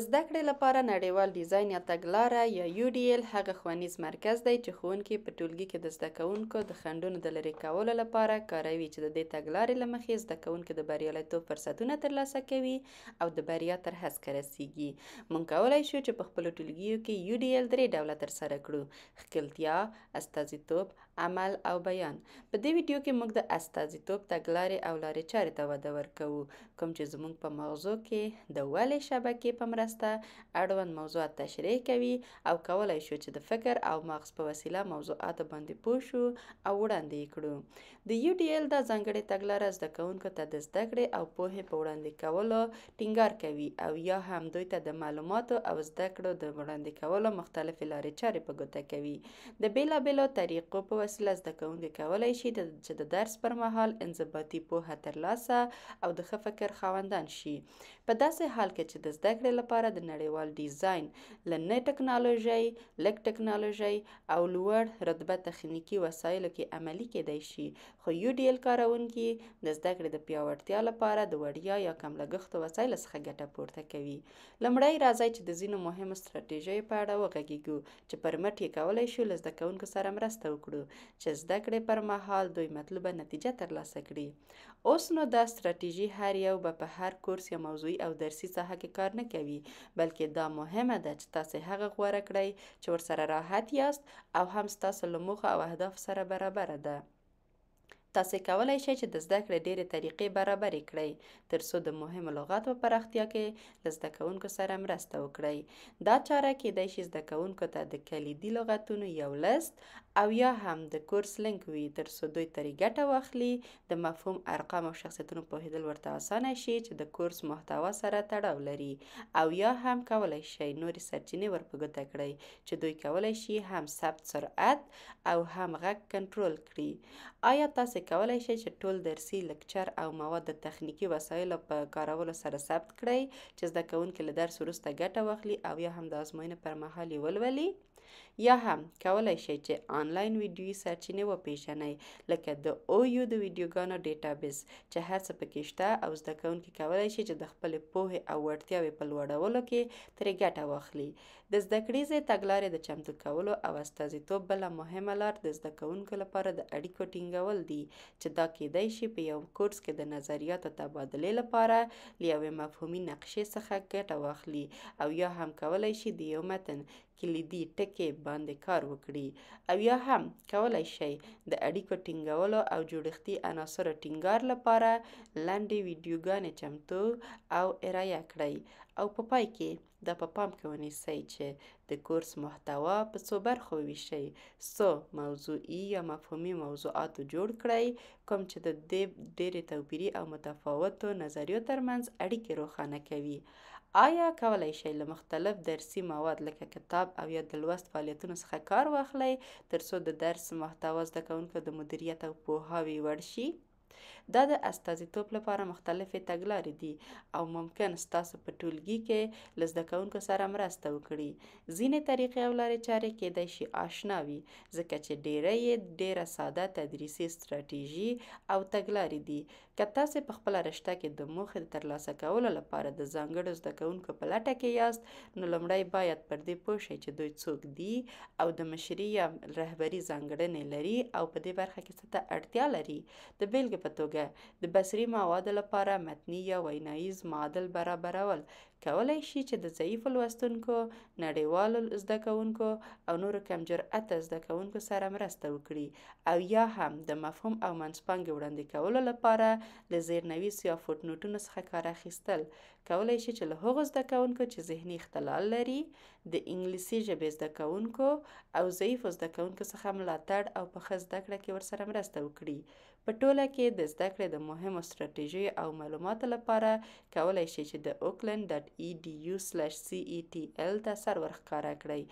زده کړې لپاره نړیوال ډیزاین یا تګلاره یا یو ډي ایل هغه ښوونیز مرکز دی چې ښوونکي په ټولګي کې د زده کوونکو د خنډونو د لرې کولو لپاره کاروي چې د دې تګلارې له مخې زده کوونکي د بریالیتوب فرصتونه ترلاسه کوي او د بریا تر هسکه رسیږي موږ کولی شو چې په خپلو ټولګیو کې یو ډي ایل درې ډوله ترسره کړو ښکیلتیا استازیتوب عمل او بیان په دې ویډیو کې موږ د استازیتوب تګلارې او لارې چارې ته وده ورکوو کوم چې زموږ په مغزو کې د ولې شبکې په مرسته اړوند موضوعات تشریح کوي او کولای شو چې د فکر او مغز په وسیله موضوعات باندې پوه شو او وړاندې یې کړو د یو ډي ایل دا ځانګړې تګلاره زده کوونکو ته د زده کړې او پوهې په وړاندې کولو ټینګار کوي او یا هم دوی ته د معلوماتو او زده کړو د وړاندې کولو مختلفې لارې چارې په ګوته کوي د بیلابیلو طریقو په وسیله زده کوونکي کولای شي چې د درس پر مهال انضباطي پوهه ترلاسه او د ښه فکر خاوندان شي په داسې حال کې چې د زده کړې لپاره د نړیوال ډیزاین له نه ټکنالوژۍ لږ ټکنالوژۍ او لوړ رتبه تخنیکي وسایلو کې عملي کېدای شي خو یو ډیل کارونکي د زده کړې د پیاوړتیا لپاره د وړیا یا کم لګښت وسایل څخه ګټه پورته کوي لمړی راځي چې د ځینو مهمو ستراتیژیو په اړه وغږیږو چې پر مټ یې کولای شو له زده کوونکو سره مرسته وکړو چې زده کړې پر مهال دوی مطلوبه نتیجه ترلاسه کړي اوس نو دا ستراتیژي هر یو به په هر کورس یا موضوعي او درسي ساحه کې کار نه کوي بلکې دا مهمه ده چې تاسو هغه غوره کړئ چې ورسره راحت یاست او هم ستاسو له موخه او اهداف سره برابره ده تاسو کولای شئ چې د زده کړې ډېرې طریقې برابرې کړئ ترڅو د مهمو لغاتو په پراختیا کې د زده کوونکو سره مرسته وکړئ دا چاره کیدای شي زده کوونکو ته د کلیدي لغتونو یو لست او یا هم د کورس لینک وي ترڅو دوی ترې ګټه واخلي د مفهوم ارقام او شخصیتونو پوهیدل ورته اسانه شي چې د کورس محتوا سره تړاو لري او یا هم کولی شي نورې سرچینې ورپه ګوته کړئ چې دوی کولی شي هم ثبت سرعت او هم غږ کنټرول کړي آیا تاسو کولی شئ چې ټول درسي لکچر او مواد د تخنیکي وسایلو په کارولو سره ثبت کړئ چې زده کوونکي له درس وروسته ګټه واخلي او یا هم د ازموینې پر مهال یې ولولي یا هم کولی شئ چې آنلاین ویډیویي سرچینې وپیژنئ لکه د او یو د ویډیوګانو ډیټابیس چې هر څه پکې شته او زده کوونکي کولی شي چې د خپلې پوهې او وړتیاوې په لوړولو کې ترې ګټه واخلي د زده کړیزې تګلارې د چمتو کولو او استازیتوب بله مهمه لار د زده کوونکو لپاره د اړیکو ټینګول دي چې دا کیدای شي په یو کورس کې د نظریاتو تبادلې لپاره له یوې مفهومي نقشې څخه ګټه واخلي او یا هم کولی شي د یو متن کلیدي ټکي باندې کار وکړي او یا هم کولای شئ د اړیکو ټینګولو او جوړښتي عناصرو ټینګار لپاره لنډې ویډیوګانې چمتو او ارایه کړئ او په پای کې دا په پام کې ونیسئ چې د کورس محتوا په څو برخو وویشئ څو موضوعي یا مفهومي موضوعاتو جوړ کړئ کوم چې د دې ډېرې توپیري او متفاوتو نظریو ترمنځ اړیکې روښانه کوي آیا کولی شئ له مختلف درسي مواد لکه کتاب او یا د لوست فعالیتونو څخه کار واخلئ ترڅو د درس محتوا زده کوونکو د مدیریت او پوهاوي وړ شي دا د استازیتوب لپاره مختلفې تګلارې دي او ممکن ستاسو په ټولګي کې لزده کوونکو سره مرسته وکړي ځینې طریقې او لارې چارې کېدای شي آشنا وي ځکه چې ډیره یې ډیره ساده تدریسي ستراتیژي او تګلارې دي که تاسې په خپله رشته کې د موخې د ترلاسه کولو لپاره د ځانګړو زده کوونکو په لټه کې یاست نو لومړی باید پر دې پوه شئ چې دوی څوک دي او د مشري یا رهبري ځانګړنې لري او په دې برخه کې څه ته اړتیا لري د بیلګې په توګه توګه د بصري موادو لپاره متني یا ویناییز معادل برابرول کولای شي چې د ضعیف لوستونکو نړیوالو زده کوونکو او نورو کم جرأته زده کوونکو سره مرسته وکړي او یا هم د مفهوم او منځپانګې وړاندې کولو لپاره له زیرنویس یا فوټنوټونو څخه کار اخیستل کولای شي چې له هغو زده کوونکو چې ذهني اختلال لري د انګلیسي ژبې زده کوونکو او ضعیفو زده کوونکو څخه ملاتړ او په ښه زده کړه کې ورسره مرسته وکړي په ټوله کې د زده کړې د مهمو ستراتیژیو او معلوماتو لپاره کولای شئ چې د auckland.edu/cetl ته سر ورښکاره کړئ